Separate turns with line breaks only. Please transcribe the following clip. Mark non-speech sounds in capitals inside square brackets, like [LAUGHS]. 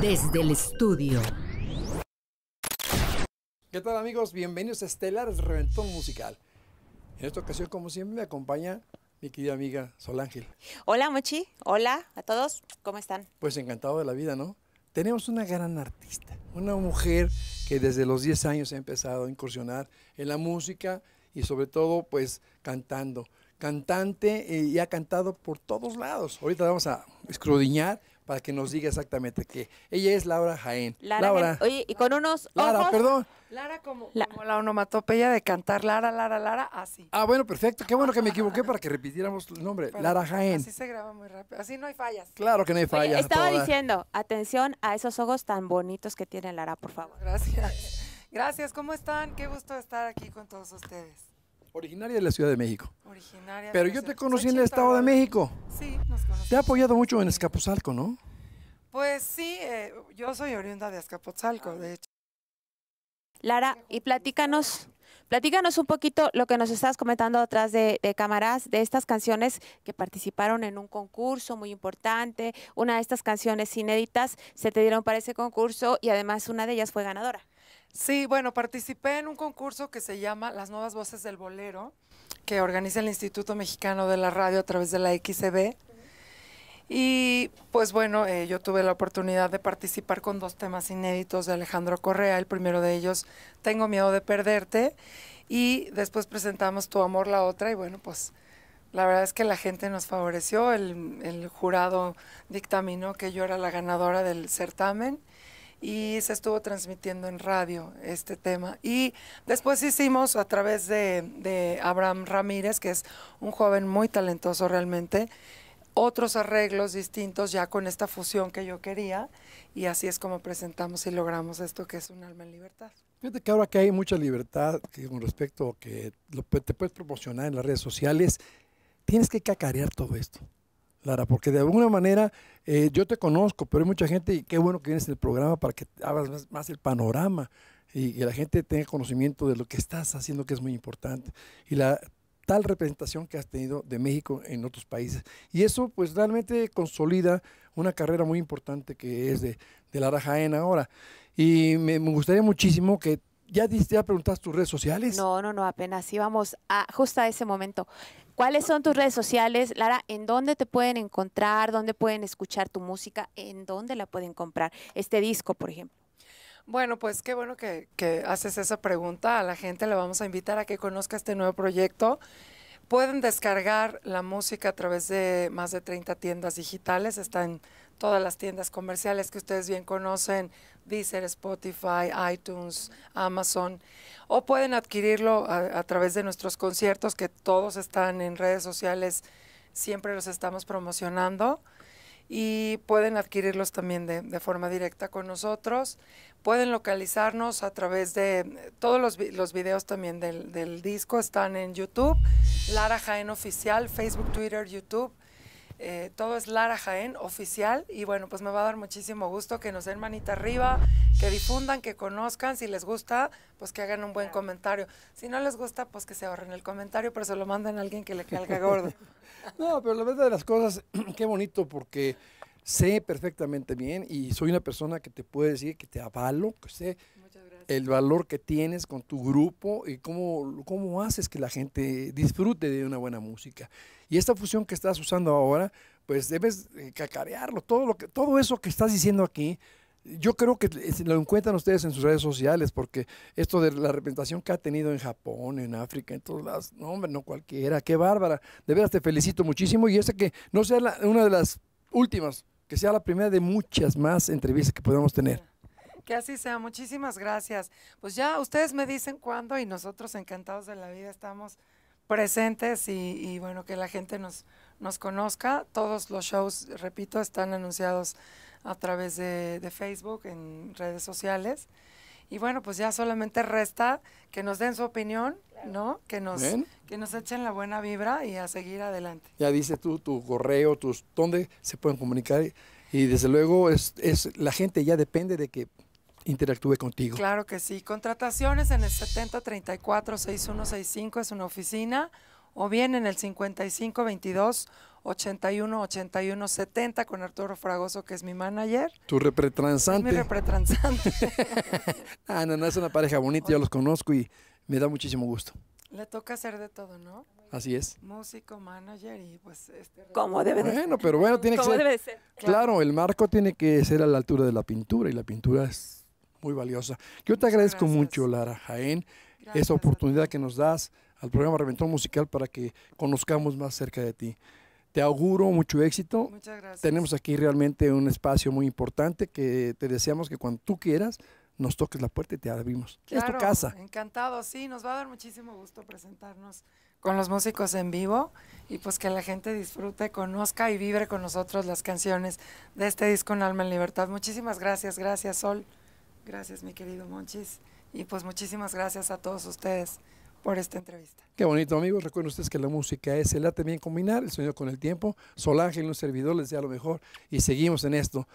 Desde el estudio.
¿Qué tal amigos? Bienvenidos a Estelar Reventón Musical. En esta ocasión, como siempre, me acompaña mi querida amiga Sol Ángel.
Hola Mochi, hola a todos, ¿cómo están?
Pues encantado de la vida, ¿no? Tenemos una gran artista, una mujer que desde los 10 años ha empezado a incursionar en la música y sobre todo pues cantando. Cantante eh, y ha cantado por todos lados. Ahorita vamos a escrudiñar para que nos diga exactamente qué. Ella es Laura Jaén. Laura. Oye,
y con unos Lara, perdón. Lara como,
la, como onomatopeya de cantar Lara, Lara, Lara, así. Ah, bueno, perfecto. Qué bueno que me equivoqué para que repitiéramos el nombre. Lara Jaén. Así
se graba muy rápido. Así no hay fallas. Claro que no hay fallas. estaba diciendo, atención a esos ojos tan bonitos que tiene Lara, por favor. Gracias. Gracias, ¿cómo están? Qué gusto estar aquí con todos ustedes.
Originaria de la Ciudad de México.
Originaria. Pero yo te conocí en el Estado de México. Sí, nos conocí.
Te ha apoyado mucho en Escapuzalco, ¿no?
Pues sí, eh, yo soy oriunda de Azcapotzalco, de hecho. Lara, y platícanos, platícanos un poquito lo que nos estás comentando atrás de, de, cámaras, de estas canciones que participaron en un concurso muy importante, una de estas canciones inéditas se te dieron para ese concurso y además una de ellas fue ganadora. Sí, bueno, participé en un concurso que se llama Las Nuevas Voces del Bolero, que organiza el Instituto Mexicano de la Radio a través de la XCB. Y pues bueno, eh, yo tuve la oportunidad de participar con dos temas inéditos de Alejandro Correa. El primero de ellos, Tengo miedo de perderte. Y después presentamos Tu amor, la otra. Y bueno, pues la verdad es que la gente nos favoreció. El, jurado dictaminó que yo era la ganadora del certamen. Y se estuvo transmitiendo en radio este tema. Y después hicimos a través de, de Abraham Ramírez, que es un joven muy talentoso realmente otros arreglos distintos ya con esta fusión que yo quería y así es como presentamos y logramos esto que es un alma en libertad. Fíjate que ahora que hay
mucha libertad con respecto a que lo, te puedes proporcionar en las redes sociales, tienes que cacarear todo esto, Lara, porque de alguna manera eh, yo te conozco, pero hay mucha gente y qué bueno que vienes el programa para que abras más, el panorama y la gente tenga conocimiento de lo que estás haciendo, que es muy importante. Y la tal representación que has tenido de México en otros países. Y eso pues realmente consolida una carrera muy importante que es de, de Lara Jaén ahora. Y me, gustaría muchísimo que ¿Ya, diste, ¿Ya preguntaste tus redes sociales? No,
no, no, apenas íbamos a justo a ese momento. ¿Cuáles son tus redes sociales, Lara? ¿En dónde te pueden encontrar? ¿Dónde pueden escuchar tu música? ¿En dónde la pueden comprar? Este disco, por ejemplo. Bueno, pues qué bueno que, que, haces esa pregunta. A la gente le vamos a invitar a que conozca este nuevo proyecto. Pueden descargar la música a través de más de 30 tiendas digitales. Está en todas las tiendas comerciales que ustedes bien conocen, Deezer, Spotify, iTunes, Amazon. O pueden adquirirlo a través de nuestros conciertos que todos están en redes sociales. Siempre los estamos promocionando y pueden adquirirlos también de, forma directa con nosotros. Pueden localizarnos a través de todos los, videos también del, del, disco, están en YouTube, Lara Jaén Oficial, Facebook, Twitter, YouTube. Eh, todo es Lara Jaén oficial y bueno, pues me va a dar muchísimo gusto que nos den manita arriba, que difundan, que conozcan, si les gusta, pues que hagan un buen comentario. Si no les gusta, pues que se ahorren el comentario, pero se lo manden a alguien que le calga gordo.
[LAUGHS] no, pero la verdad de las cosas, [CLEARS THROAT] qué bonito porque sé perfectamente bien y soy una persona que te puede decir que te avalo, que sé el valor que tienes con tu grupo y cómo, cómo haces que la gente disfrute de una buena música. Y esta fusión que estás usando ahora, pues debes eh, cacarearlo. Todo, lo que, todo eso que estás diciendo aquí, yo creo que lo encuentran ustedes en sus redes sociales, porque esto de la representación que ha tenido en Japón, en África, en todas las... no, hombre, no cualquiera, qué bárbara. De veras te felicito muchísimo y esta que no sea una de las últimas, que sea la primera de muchas más entrevistas que podamos tener.
Que así sea, muchísimas gracias. Pues ya ustedes me dicen cuándo y nosotros encantados de la vida estamos presentes y, bueno, que la gente nos, nos conozca. Todos los shows, repito, están anunciados a través de, Facebook, en redes sociales. Y bueno, pues ya solamente resta que nos den su opinión, ¿no? Que nos, que nos echen la buena vibra y a seguir adelante.
Ya dice tú tu correo, tus dónde se pueden comunicar. Y desde luego es, es la gente ya depende de que interactúe contigo.
Claro que sí. Contrataciones en el 7034-6165 es una oficina o bien en el 5522 81 81 70 con Arturo Fragoso, que es mi manager.
Tu repretransante. mi
repretransante.
[LAUGHS] ah, no, es una pareja bonita, yo los conozco y me da muchísimo gusto.
Le toca hacer de todo, ¿no? Así es. Músico, manager y pues este Como debe ser. Bueno, pero bueno, tiene que ser. Debe ser? claro, el
marco tiene que ser a la altura de la pintura y la pintura es muy valiosa. Yo te agradezco mucho, Lara Jaén, esa oportunidad que nos das al programa Reventón Musical para que conozcamos más cerca de ti. Te auguro mucho éxito. Muchas gracias. Tenemos aquí realmente un espacio muy importante que te deseamos que cuando tú quieras nos toques la puerta y te abrimos. es tu casa.
Encantado, sí, nos va a dar muchísimo gusto presentarnos con los músicos en vivo y pues que la gente disfrute, conozca y vibre con nosotros las canciones de este disco en Alma en Libertad. Muchísimas gracias, gracias Sol. Gracias, mi querido Monchis. Y pues muchísimas gracias a todos ustedes por esta entrevista.
Qué bonito, amigos. Recuerden ustedes que la música es el arte bien combinar, el sueño con el tiempo. Solange en un servidor les lo mejor y seguimos en esto.